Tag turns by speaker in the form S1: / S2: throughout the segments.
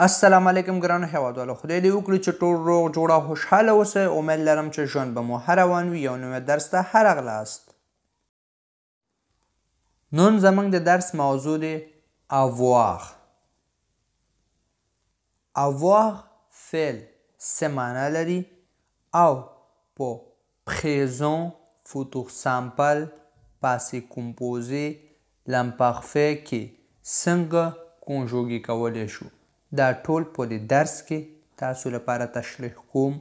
S1: السلام علیکم ګرانو هیوادوالو خدای دې وکړي چې ټول روغ جوړه خوشحاله اوسئ امید لرم چې ژوند به مو ښه روان وي یو نوی درس ته ښه راغلاست نن زموږ د درس موضوع دی avoir avoir فعل سه معنی لري او په présent futur simple passé composé l'imparfait کې څنګه کنجوګي کولی شو دا ټول په دې درس کې تاسو لپاره تشریح کوم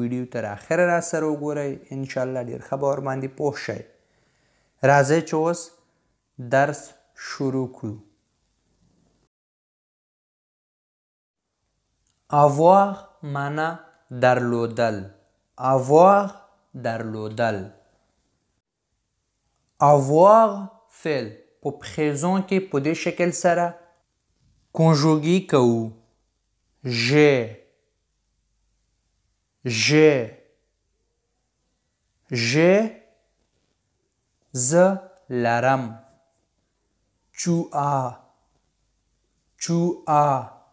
S1: ویډیو تر اخره را سره وګورئ ان شاء الله ډیر خبر باندې پوه شئ راځئ چې اوس درس شروع کړو avoir معنا درلودل avoir درلودل avoir فعل په پریزون کې په دې شکل سره conjugica-o G, G, G, Z, laram, Chua, Chua,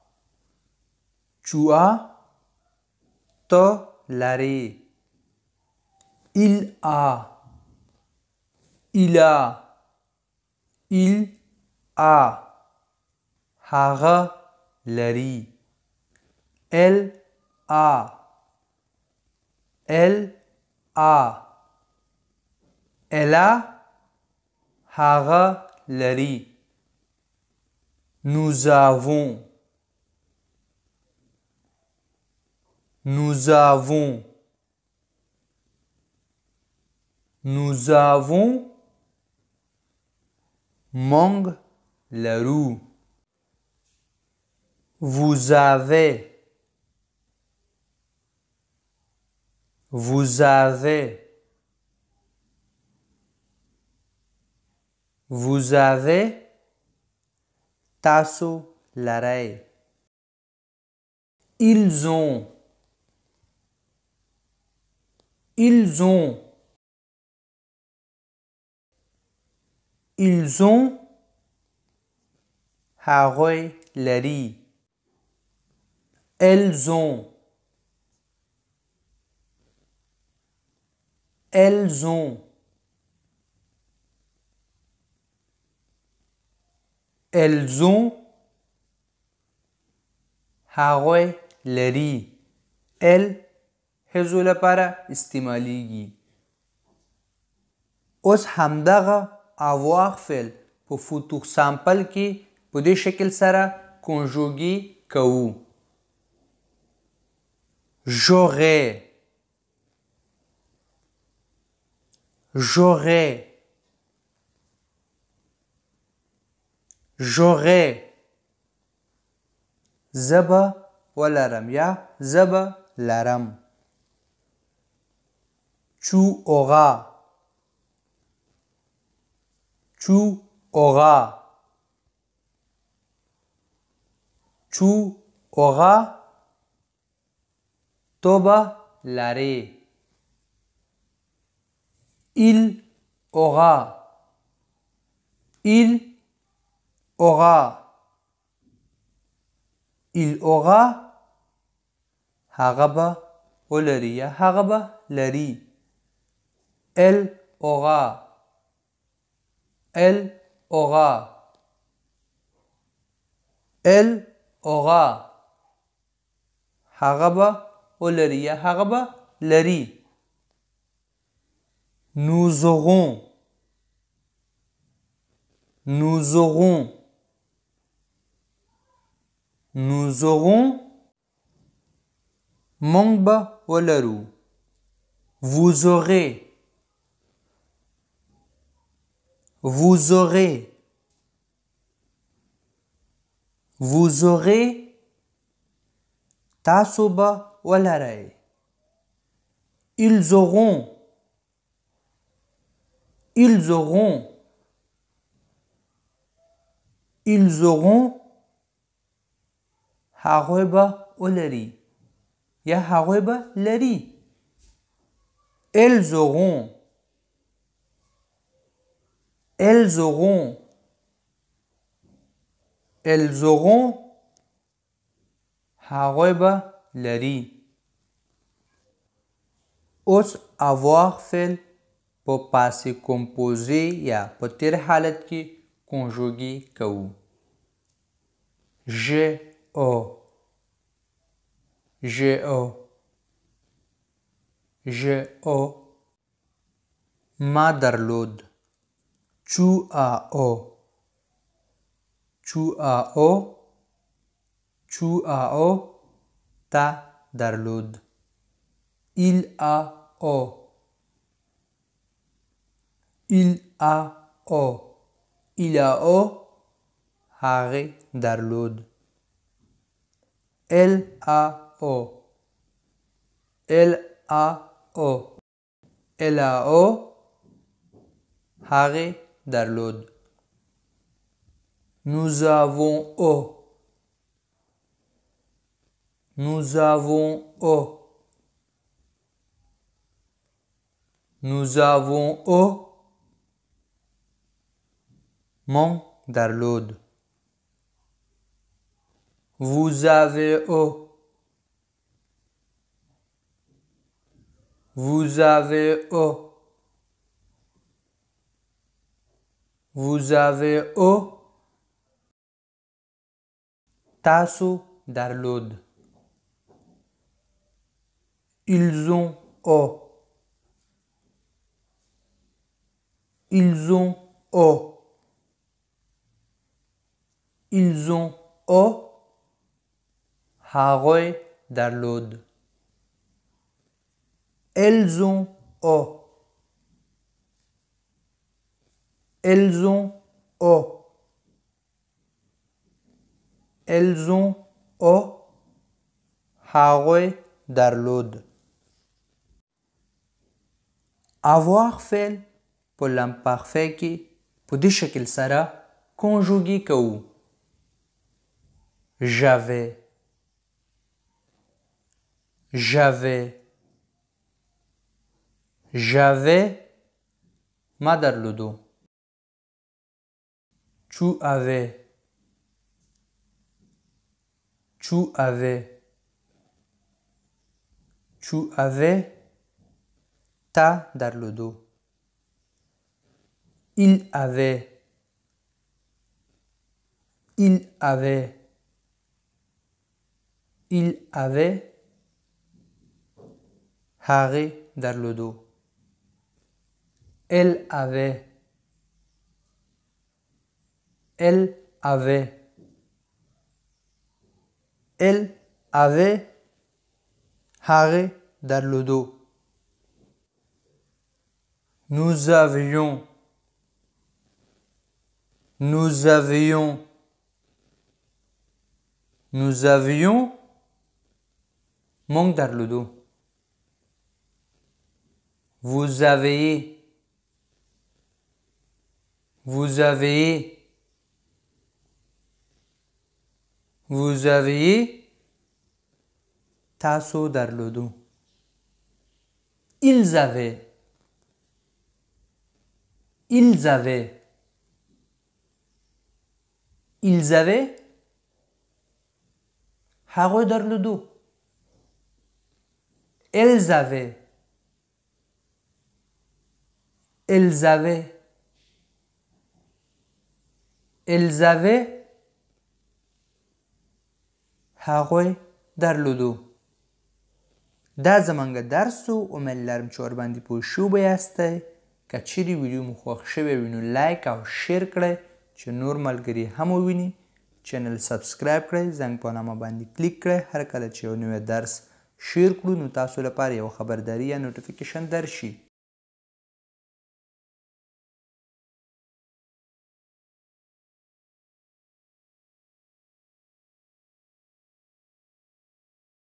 S1: Chua, To, laré, Il a, Il a, Il a. lari, elle a elle a elle a nous avons nous avons nous avons mangue la roue vous avez. Vous avez. Vous avez tasso l'arrêt. Ils ont. Ils ont. Ils ont. Haroy Elles ont. Elles ont. Elles ont. هغوی لري ال هزو لپاره استعمالیږي اوس همدغه اواخفل په فوتو سامپل کې په دې شکل سره کنجوګي کوو J'aurais. J'aurais. J'aurais. زبا ولرم یا زبا لرم tu auras tu auras tu auras Toba l'arrêt. Il aura. Il aura. Il aura. Haraba olariya. Haraba lari. Elle aura. Elle aura. Elle aura. Haraba ولري یا هغه به لري نوزغون نوزغون نوزغون مونږ به ولرو Vous aurez. Vous aurez. Vous aurez. Tasoba Ils auront. Ils auront. Ils auront. Hareba oleri. Ya hareba leri. Elles auront. Elles auront. Elles auront. Hareba leri. Aux avoir fait pour passer composé et à tirer halat qui conjugue Kao. Je-O. Je-O. Je-O. Ma dar loud. Chou-A-O. Chou-A-O. Chou-A-O. Ta dar il a o. Il a o. Il a o. Hare darlod Elle a o. Elle a o. Elle a o. Hare darlod Nous avons o. Nous avons o. Nous avons au mon d'Arlod. Vous avez au. Vous avez au. Vous avez au. Tasso d'Arlod. Ils ont au. Ils ont O. Ils ont O. Haroy Dalod. Elles ont O. Elles ont O. Elles ont O. Haroy Darlod. Avoir fait pour parfait qui, pour dire qu'il sera, conjugué qu'au. J'avais. J'avais. J'avais. Ma darludo. le dos. Tu avais. Tu avais. Tu avais. Ta dar le il avait. Il avait. Il avait. Haré dans le dos. Elle avait. Elle avait. Elle avait haré dans le dos. Nous avions nous avions, nous avions manque d'arludo. Vous avez, vous avez, vous avez tasso d'arludo. Ils avaient, ils avaient. ils avaient هغوی درلودو elles avaient elles avaient elles avaient هغوی درلودو دا زمانګه درس و امید لرم چې ورباندې پوه شوي به یاستئ که چیرې ویډیو مو خوښ شوی وي نو لایک او شیر کړئ چې نور ملګري هم وویني چینل سبسکرایب کړئ زنګ په نامه باندې کلیک کړئ هر کله چې یو نوی درس شیر کړو نو تاسو لپاره یو خبرداري یا نوټیفیکیشن درشي